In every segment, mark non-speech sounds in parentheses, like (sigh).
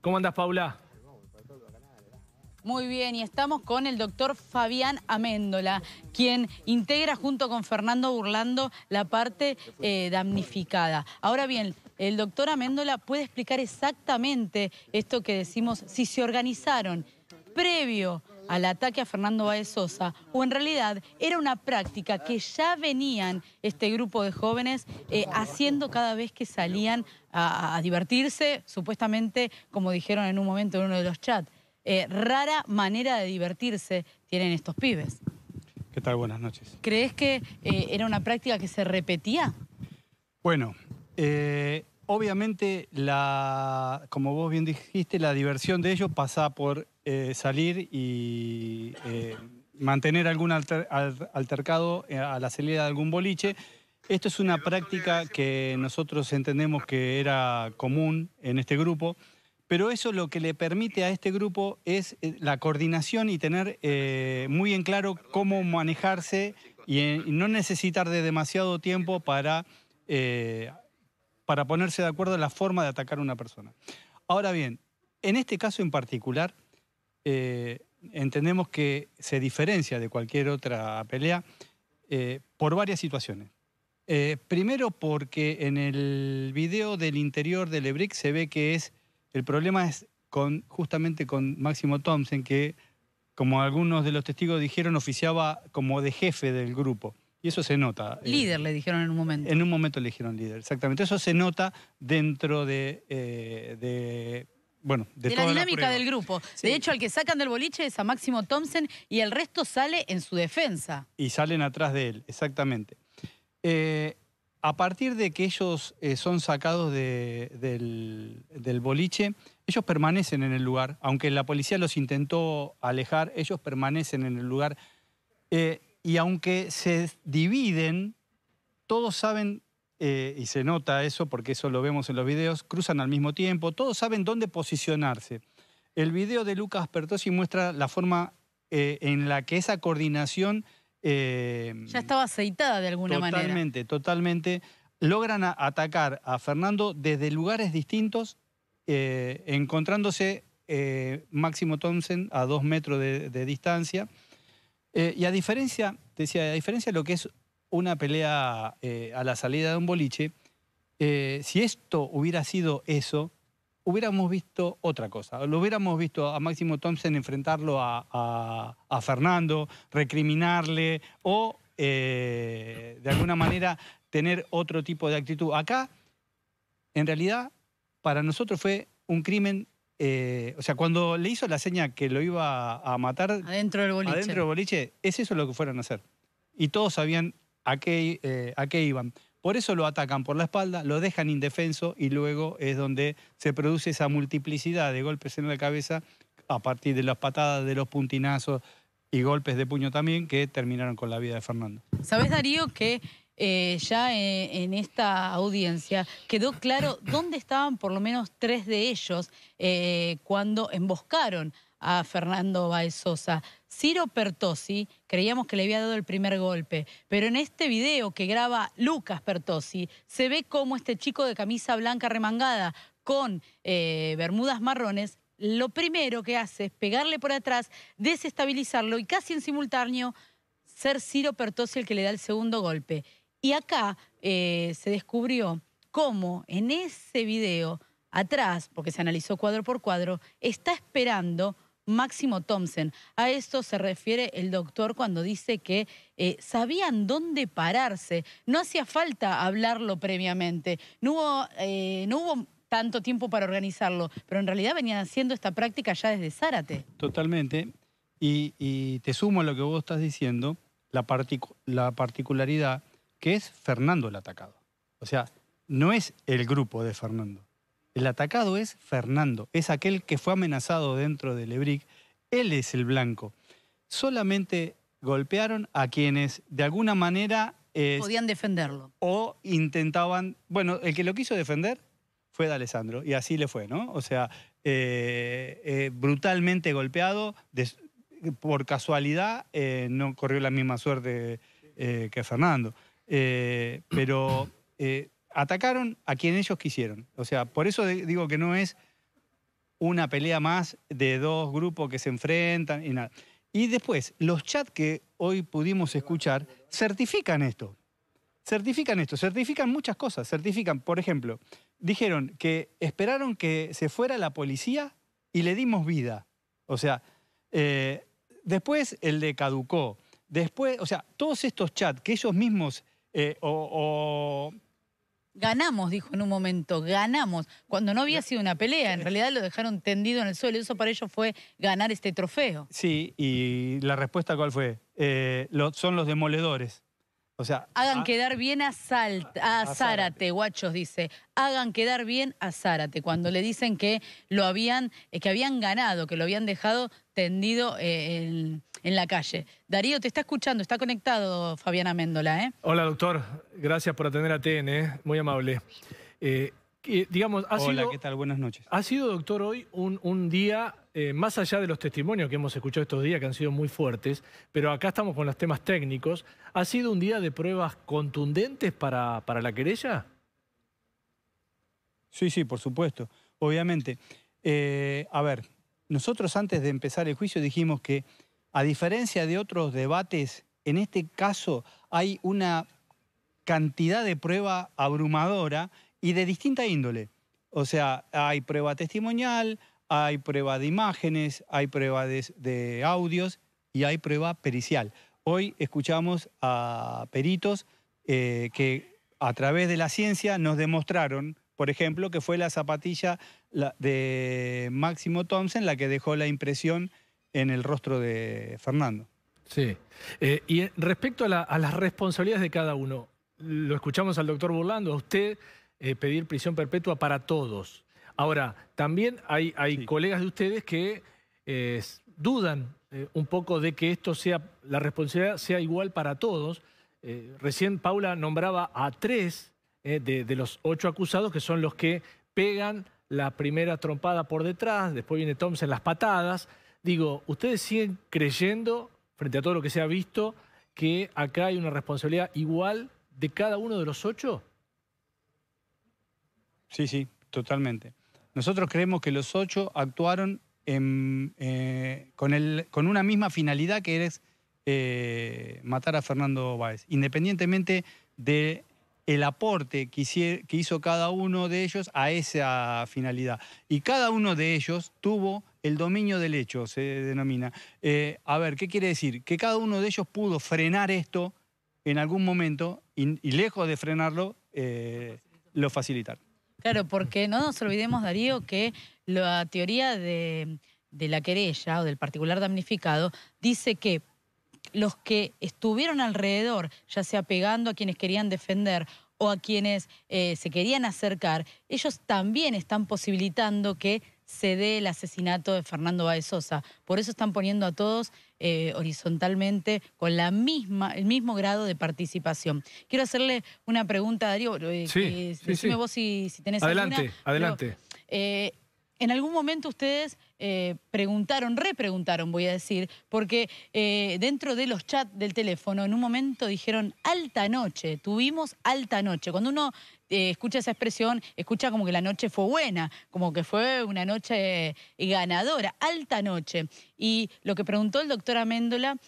¿Cómo andas, Paula? Muy bien, y estamos con el doctor Fabián Améndola, quien integra junto con Fernando Burlando la parte eh, damnificada. Ahora bien, el doctor Améndola puede explicar exactamente esto que decimos, si se organizaron previo al ataque a Fernando Baez Sosa, o en realidad era una práctica que ya venían este grupo de jóvenes eh, haciendo cada vez que salían a, divertirse, supuestamente, como dijeron en un momento en uno de los chats. Eh, rara manera de divertirse tienen estos pibes. ¿Qué tal? Buenas noches. ¿Crees que eh, era una práctica que se repetía? Bueno, obviamente, la, como vos bien dijiste, la diversión de ellos pasa por eh, salir y eh, mantener algún altercado eh, a la salida de algún boliche. Esto es una práctica que nosotros entendemos que era común en este grupo, pero eso lo que le permite a este grupo es la coordinación y tener muy en claro cómo manejarse y, no necesitar de demasiado tiempo para para ponerse de acuerdo en la forma de atacar a una persona. Ahora bien, en este caso en particular, eh, entendemos que se diferencia de cualquier otra pelea eh, por varias situaciones. Eh, primero porque en el video del interior del Lebrick se ve que es el problema es con, justamente con Máximo Thompson, que como algunos de los testigos dijeron, oficiaba como de jefe del grupo. Y eso se nota. Eh, líder, le dijeron en un momento. En un momento le dijeron líder, exactamente. Eso se nota dentro de, eh, de bueno, de, la dinámica del grupo. De hecho, al que sacan del boliche es a Máximo Thompson y el resto sale en su defensa. Y salen atrás de él, exactamente. Eh, a partir de que ellos son sacados del, boliche, ellos permanecen en el lugar. Aunque la policía los intentó alejar, ellos permanecen en el lugar y aunque se dividen, todos saben, eh, y se nota eso porque eso lo vemos en los videos, cruzan al mismo tiempo, todos saben dónde posicionarse. El video de Lucas Pertosi muestra la forma eh, en la que esa coordinación... Eh, ya estaba aceitada de alguna manera. Totalmente, totalmente. Logran atacar a Fernando desde lugares distintos, encontrándose Máximo Thompson a dos metros de distancia. Eh, y a diferencia, decía, a diferencia de lo que es una pelea eh, a la salida de un boliche, eh, si esto hubiera sido eso, hubiéramos visto otra cosa. Lo hubiéramos visto a Máximo Thompson enfrentarlo a, Fernando, recriminarle o de alguna manera tener otro tipo de actitud. Acá, en realidad, para nosotros fue un crimen eh, o sea, cuando le hizo la seña que lo iba a matar. Adentro del boliche. Adentro del boliche, es eso lo que fueron a hacer. Y todos sabían a qué, eh, a qué iban. Por eso lo atacan por la espalda, lo dejan indefenso y luego es donde se produce esa multiplicidad de golpes en la cabeza a partir de las patadas, de los puntinazos y golpes de puño también que terminaron con la vida de Fernando. ¿Sabes, Darío, que eh, ya eh, en, esta audiencia quedó claro dónde estaban por lo menos tres de ellos eh, cuando emboscaron a Fernando Baezosa. Ciro Pertosi, creíamos que le había dado el primer golpe, pero en este video que graba Lucas Pertosi, se ve cómo este chico de camisa blanca remangada con bermudas marrones, lo primero que hace es pegarle por atrás, desestabilizarlo y casi en simultáneo ser Ciro Pertosi el que le da el segundo golpe. Y acá eh, se descubrió cómo en ese video, atrás, porque se analizó cuadro por cuadro, está esperando Máximo Thompson. A esto se refiere el doctor cuando dice que eh, sabían dónde pararse. No hacía falta hablarlo previamente. No hubo, eh, no hubo tanto tiempo para organizarlo, pero en realidad venían haciendo esta práctica ya desde Zárate. Totalmente. Y, te sumo a lo que vos estás diciendo, la particularidad que es Fernando el atacado. O sea, no es el grupo de Fernando. El atacado es Fernando, es aquel que fue amenazado dentro del Lebric. Él es el blanco. Solamente golpearon a quienes de alguna manera... Podían defenderlo. O intentaban... Bueno, el que lo quiso defender fue de Alessandro y así le fue, ¿no? O sea, eh, eh, brutalmente golpeado, por casualidad eh, no corrió la misma suerte que Fernando. Eh, pero eh, atacaron a quien ellos quisieron. O sea, por eso digo que no es una pelea más de dos grupos que se enfrentan y nada. Y después, los chats que hoy pudimos escuchar certifican esto. Certifican esto, certifican muchas cosas. Certifican, por ejemplo, dijeron que esperaron que se fuera la policía y le dimos vida. O sea, eh, después el de caducó. Después, o sea, todos estos chats que ellos mismos eh, o, Ganamos, dijo en un momento, ganamos, cuando no había sido una pelea, en realidad lo dejaron tendido en el suelo, eso para ellos fue ganar este trofeo. Sí, y la respuesta cuál fue, eh, son los demoledores. O sea, hagan ah, quedar bien a, Zárate, guachos, dice. Hagan quedar bien a Zárate cuando le dicen que lo habían, eh, que habían ganado, que lo habían dejado tendido en el, en la calle. Darío, te está escuchando, está conectado Fabiana Méndola. ¿eh? Hola, doctor. Gracias por atender a TN, ¿eh? muy amable. Eh, Hola, ¿qué tal? Buenas noches. Ha sido, doctor, hoy un, día, eh, más allá de los testimonios que hemos escuchado estos días, que han sido muy fuertes, pero acá estamos con los temas técnicos, ¿ha sido un día de pruebas contundentes para, para la querella? Sí, sí, por supuesto, obviamente. a ver, nosotros antes de empezar el juicio dijimos que a diferencia de otros debates, en este caso hay una cantidad de prueba abrumadora y de distinta índole. O sea, hay prueba testimonial, hay prueba de imágenes, hay prueba de, audios y hay prueba pericial. Hoy escuchamos a peritos eh, que a través de la ciencia nos demostraron, por ejemplo, que fue la zapatilla de Máximo Thompson la que dejó la impresión en el rostro de Fernando. Sí. Eh, y respecto a, las responsabilidades de cada uno, lo escuchamos al doctor Burlando, a usted eh, pedir prisión perpetua para todos. Ahora, también hay, colegas de ustedes que eh, dudan un poco de que esto sea, la responsabilidad sea igual para todos. recién Paula nombraba a tres de, de los ocho acusados que son los que pegan la primera trompada por detrás, después viene Thompson las patadas. Digo, ¿ustedes siguen creyendo, frente a todo lo que se ha visto, que acá hay una responsabilidad igual de cada uno de los ocho? Sí, sí, totalmente. Nosotros creemos que los ocho actuaron eh, con, una misma finalidad que es eh, matar a Fernando Báez, independientemente de el aporte que, hizo cada uno de ellos a esa finalidad. Y cada uno de ellos tuvo el dominio del hecho, se denomina. Eh, a ver, ¿qué quiere decir? Que cada uno de ellos pudo frenar esto en algún momento y, lejos de frenarlo, eh, lo facilitar. Claro, porque no nos olvidemos, Darío, que la teoría de la querella o del particular damnificado dice que los que estuvieron alrededor, ya sea pegando a quienes querían defender o a quienes eh, se querían acercar, ellos también están posibilitando que se dé el asesinato de Fernando Baez Sosa. Por eso están poniendo a todos eh, horizontalmente con la misma, el mismo grado de participación. Quiero hacerle una pregunta, Darío. Eh, sí, sí, vos si, tenés Adelante, adelante en algún momento ustedes eh, preguntaron, repreguntaron, voy a decir, porque eh, dentro de los chats del teléfono, en un momento dijeron alta noche, tuvimos alta noche. Cuando uno eh, escucha esa expresión, escucha como que la noche fue buena, como que fue una noche ganadora, alta noche. Y lo que preguntó el doctor Améndola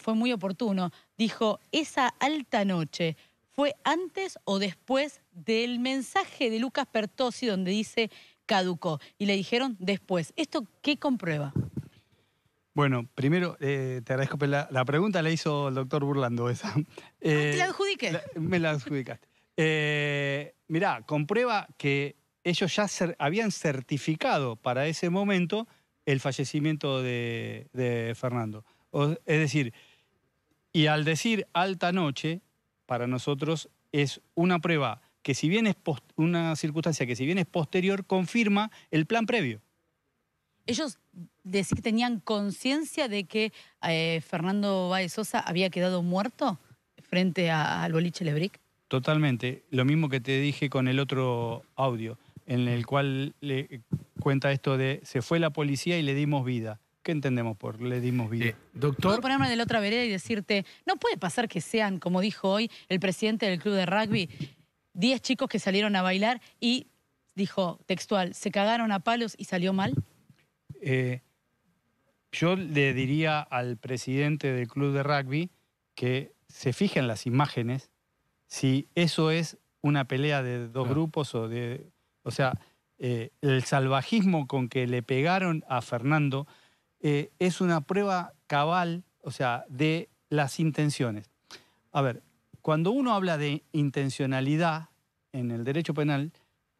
fue muy oportuno. Dijo, esa alta noche. ¿Fue antes o después del mensaje de Lucas Pertossi donde dice caducó. Y le dijeron después. ¿Esto qué comprueba? Bueno, primero eh, te agradezco, la, pregunta la hizo el doctor Burlando esa. Ah, ¿Te la eh, adjudiqué? me la adjudicaste. Eh, mirá, comprueba que ellos ya habían certificado para ese momento el fallecimiento de, Fernando. es decir, y al decir alta noche, para nosotros es una prueba que si bien es una circunstancia que si bien es posterior, confirma el plan previo. Ellos que tenían conciencia de que eh, Fernando Baez Sosa había quedado muerto frente al boliche Lebric. Totalmente, lo mismo que te dije con el otro audio, en el cual le cuenta esto de se fue la policía y le dimos vida. ¿Qué entendemos por le dimos vida? Eh, doctor. Puedo ponerme de la otra vereda y decirte, no puede pasar que sean, como dijo hoy el presidente del club de rugby, 10 chicos que salieron a bailar y dijo textual, se cagaron a palos y salió mal? Eh, yo le diría al presidente del club de rugby que se fijen las imágenes si eso es una pelea de dos grupos o de... O sea, eh, el salvajismo con que le pegaron a Fernando eh, es una prueba cabal, o sea, de las intenciones. A ver, cuando uno habla de intencionalidad en el derecho penal,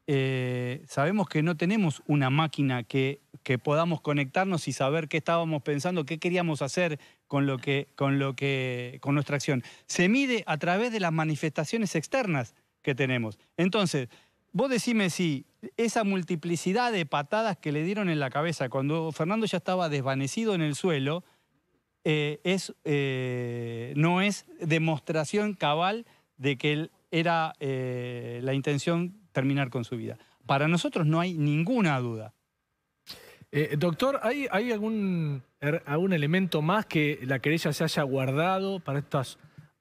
eh, sabemos que no tenemos una máquina que, podamos conectarnos y saber qué estábamos pensando, qué queríamos hacer con, lo que, con, lo que, con nuestra acción. Se mide a través de las manifestaciones externas que tenemos. Entonces, vos decime si esa multiplicidad de patadas que le dieron en la cabeza cuando Fernando ya estaba desvanecido en el suelo, eh, es, eh, no es demostración cabal de que él era eh, la intención terminar con su vida. Para nosotros no hay ninguna duda. doctor, ¿hay, hay algún, er, algún, elemento más que la querella se haya guardado para estas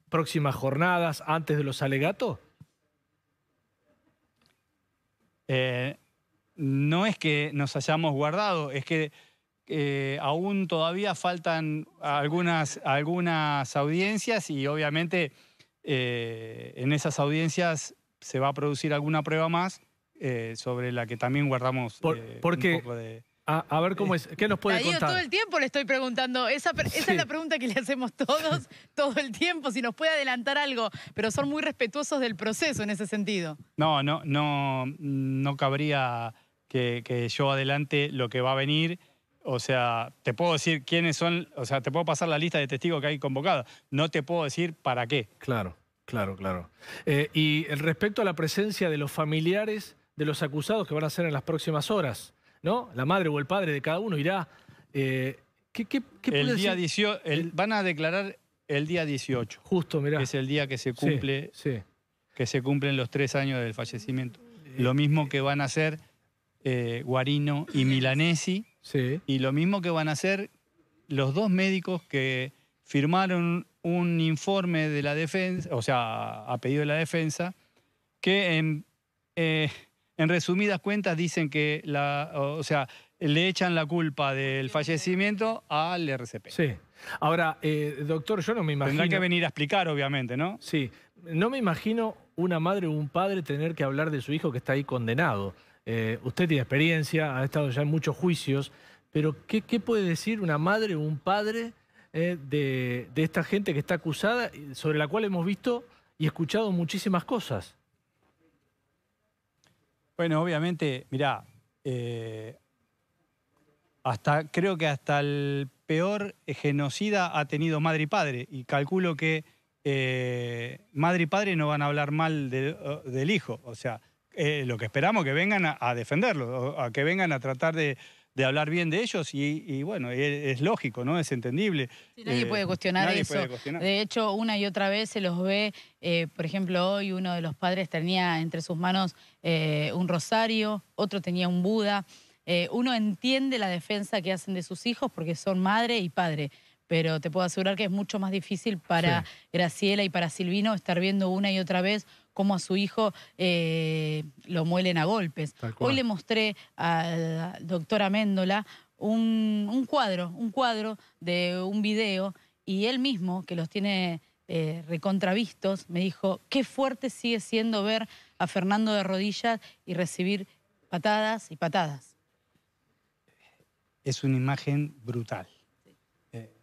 próximas jornadas antes de los alegatos? no es que nos hayamos guardado, es que eh, aún todavía faltan algunas, algunas audiencias y obviamente eh, en esas audiencias se va a producir alguna prueba más eh, sobre la que también guardamos Por, porque, A, ver cómo es. ¿Qué nos puede contar? todo el tiempo le estoy preguntando. Esa, es la pregunta que le hacemos todos, (laughs) todo el tiempo, si nos puede adelantar algo. Pero son muy respetuosos del proceso en ese sentido. No, no, no, no cabría que, que yo adelante lo que va a venir. O sea, te puedo decir quiénes son, o sea, te puedo pasar la lista de testigos que hay convocados. No te puedo decir para qué. Claro, claro, claro. Eh, y respecto a la presencia de los familiares de los acusados que van a ser en las próximas horas, ¿no? La madre o el padre de cada uno irá. Eh, ¿Qué, qué, puede van a declarar el día 18. Justo, mirá. es el día que se cumple. Que se cumplen los tres años del fallecimiento. Eh, Lo mismo que van a hacer Guarino y Milanesi y lo mismo que van a hacer los dos médicos que firmaron un informe de la defensa, o sea, a pedido de la defensa, que en, eh, resumidas cuentas dicen que o sea, le echan la culpa del fallecimiento al RCP. Sí. Ahora, eh, doctor, yo no me imagino. Tendrá que venir a explicar, obviamente, ¿no? Sí. No me imagino una madre o un padre tener que hablar de su hijo que está ahí condenado. Eh, usted tiene experiencia, ha estado ya en muchos juicios, pero ¿qué, puede decir una madre o un padre eh, de, esta gente que está acusada, sobre la cual hemos visto y escuchado muchísimas cosas? Bueno, obviamente, mirá, eh, hasta, creo que hasta el peor genocida ha tenido madre y padre, y calculo que madre y padre no van a hablar mal del hijo, o sea eh, lo que esperamos, que vengan a, defenderlos, defenderlo, a que vengan a tratar de, hablar bien de ellos y, bueno, es, lógico, ¿no? Es entendible. Sí, nadie puede eh, cuestionar eso. De hecho, una y otra vez se los ve, eh, por ejemplo, hoy uno de los padres tenía entre sus manos un rosario, otro tenía un Buda. uno entiende la defensa que hacen de sus hijos porque son madre y padre. Pero te puedo asegurar que es mucho más difícil para Graciela y para Silvino estar viendo una y otra vez cómo a su hijo eh, lo muelen a golpes. Hoy le mostré a doctor Améndola un, un, cuadro, un cuadro de un video y él mismo, que los tiene eh, recontravistos, me dijo, qué fuerte sigue siendo ver a Fernando de rodillas y recibir patadas y patadas. Es una imagen brutal. Eh,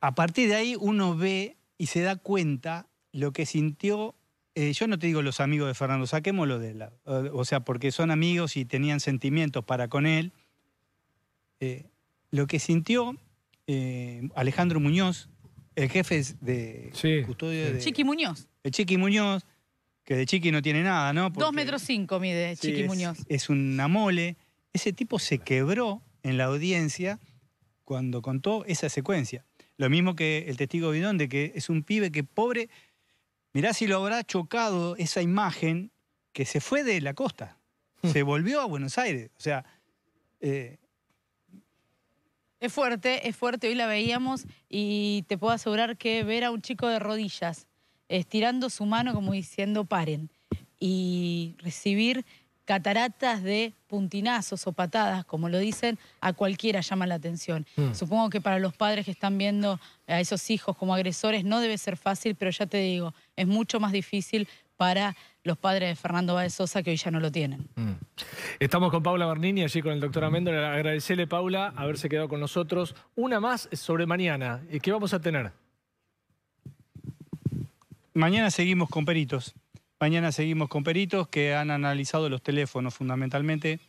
a partir de ahí uno ve y se da cuenta lo que sintió. Eh, yo no te digo los amigos de Fernando, saquémoslo de la. Eh, o sea, porque son amigos y tenían sentimientos para con él. Eh, lo que sintió Alejandro Muñoz, el jefe de sí. custodia de. Chiqui Muñoz. El Chiqui Muñoz, que de Chiqui no tiene nada, ¿no? Dos metros cinco mide Chiqui Muñoz. es una mole. Ese tipo se quebró en la audiencia cuando contó esa secuencia. Lo mismo que el testigo bidón, de que es un pibe que pobre, mirá si lo habrá chocado esa imagen que se fue de la costa, hmm. se volvió a Buenos Aires. O sea, eh, es fuerte, es fuerte, hoy la veíamos y te puedo asegurar que ver a un chico de rodillas estirando su mano como diciendo paren y recibir cataratas de puntinazos o patadas, como lo dicen, a cualquiera llama la atención. Hmm. Supongo que para los padres que están viendo a esos hijos como agresores no debe ser fácil, pero ya te digo, es mucho más difícil para los padres de Fernando Báez Sosa, que hoy ya no lo tienen. Hmm. Estamos con Paula Bernini, allí con el doctor Améndola. Agradecerle, Paula, haberse quedado con nosotros. Una más sobre mañana. ¿Qué vamos a tener? Mañana seguimos con peritos. Mañana seguimos con peritos que han analizado los teléfonos fundamentalmente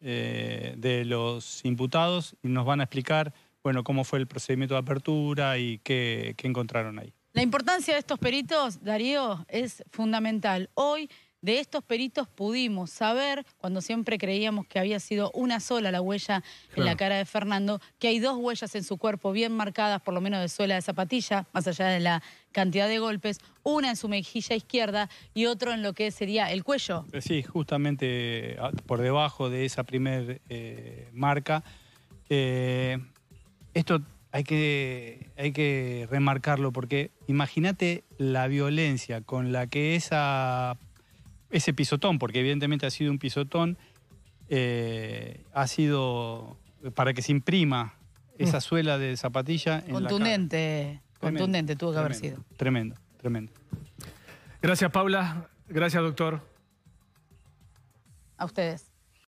eh, de los imputados y nos van a explicar bueno, cómo fue el procedimiento de apertura y qué, encontraron ahí. La importancia de estos peritos, Darío, es fundamental. Hoy de estos peritos pudimos saber, cuando siempre creíamos que había sido una sola la huella en la cara de Fernando, que hay dos huellas en su cuerpo bien marcadas, por lo menos de suela de zapatilla, más allá de la cantidad de golpes, una en su mejilla izquierda y otro en lo que sería el cuello. Eh, sí, justamente eh, por debajo de esa primer eh, marca. esto hay que, hay que remarcarlo porque imagínate la violencia con la que esa, ese pisotón, porque evidentemente ha sido un pisotón, ha sido para que se imprima esa mm. suela de zapatilla. Contundente. Contundente tuvo que haber sido. Tremendo, tremendo. Gracias, Paula. Gracias, doctor. A ustedes.